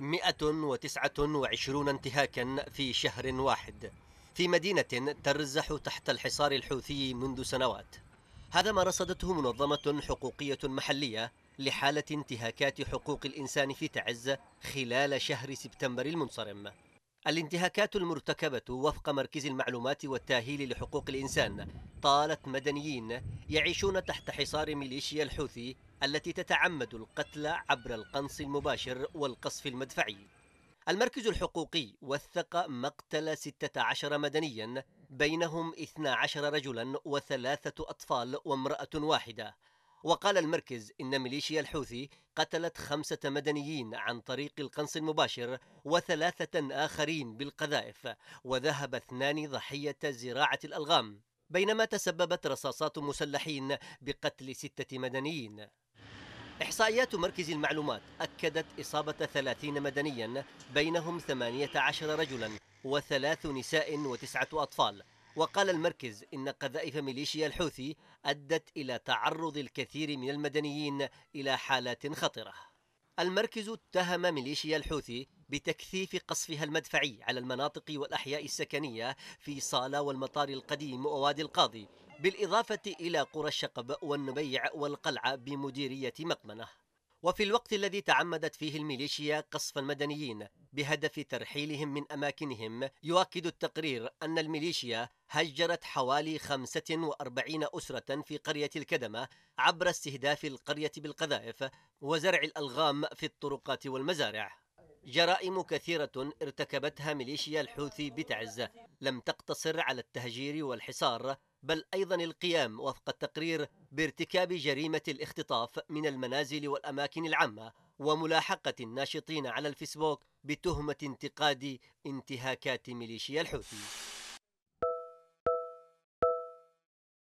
129 انتهاكا في شهر واحد في مدينة ترزح تحت الحصار الحوثي منذ سنوات هذا ما رصدته منظمة حقوقية محلية لحالة انتهاكات حقوق الإنسان في تعز خلال شهر سبتمبر المنصرم الانتهاكات المرتكبة وفق مركز المعلومات والتاهيل لحقوق الإنسان طالت مدنيين يعيشون تحت حصار ميليشيا الحوثي التي تتعمد القتل عبر القنص المباشر والقصف المدفعي المركز الحقوقي وثق مقتل 16 مدنيا بينهم 12 رجلا وثلاثة أطفال وامرأة واحدة وقال المركز إن ميليشيا الحوثي قتلت خمسة مدنيين عن طريق القنص المباشر وثلاثة آخرين بالقذائف وذهب اثنان ضحية زراعة الألغام بينما تسببت رصاصات مسلحين بقتل ستة مدنيين إحصائيات مركز المعلومات أكدت إصابة 30 مدنيا بينهم 18 رجلا وثلاث نساء وتسعة أطفال وقال المركز إن قذائف ميليشيا الحوثي أدت إلى تعرض الكثير من المدنيين إلى حالات خطرة المركز اتهم ميليشيا الحوثي بتكثيف قصفها المدفعي على المناطق والأحياء السكنية في صالة والمطار القديم ووادي القاضي بالإضافة إلى قرى الشقب والنبيع والقلعة بمديرية مقمنة وفي الوقت الذي تعمدت فيه الميليشيا قصف المدنيين بهدف ترحيلهم من أماكنهم يؤكد التقرير أن الميليشيا هجرت حوالي 45 أسرة في قرية الكدمة عبر استهداف القرية بالقذائف وزرع الألغام في الطرقات والمزارع جرائم كثيرة ارتكبتها ميليشيا الحوثي بتعز لم تقتصر على التهجير والحصار بل أيضا القيام وفق التقرير بارتكاب جريمة الاختطاف من المنازل والأماكن العامة وملاحقة الناشطين على الفيسبوك بتهمة انتقاد انتهاكات ميليشيا الحوثي